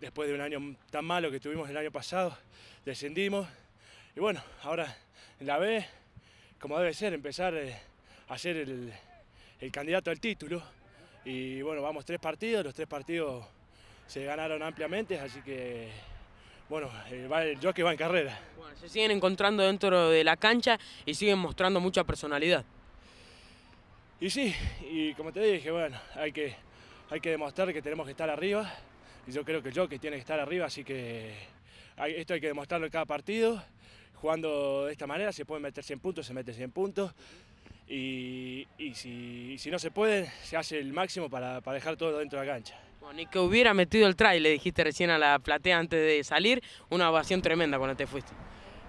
después de un año tan malo que tuvimos el año pasado, descendimos. Y bueno, ahora en la B, como debe ser, empezar eh, a ser el, candidato al título. Y bueno, vamos tres partidos, los tres partidos se ganaron ampliamente, así que bueno, eh, el jockey va en carrera. se siguen encontrando dentro de la cancha y siguen mostrando mucha personalidad. Y sí, y como te dije, bueno, hay que, hay que demostrar que tenemos que estar arriba yo creo que yo que tiene que estar arriba, así que esto hay que demostrarlo en cada partido. Jugando de esta manera, se pueden meter 100 puntos, se mete 100 puntos. Y, si, no se pueden se hace el máximo para, dejar todo dentro de la cancha. ni que hubiera metido el try, le dijiste recién a la platea antes de salir, una ovación tremenda cuando te fuiste.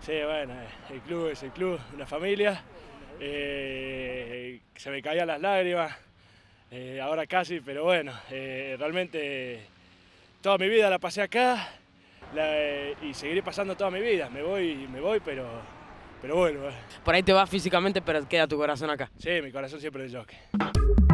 Sí, bueno, eh, el club es el club, una familia. Eh, se me caían las lágrimas, eh, ahora casi, pero bueno, realmente toda mi vida la pasé acá eh, y seguiré pasando toda mi vida. Me voy, me voy, pero, pero vuelvo. Eh. Por ahí te vas físicamente, pero queda tu corazón acá. Sí, mi corazón siempre de jockey.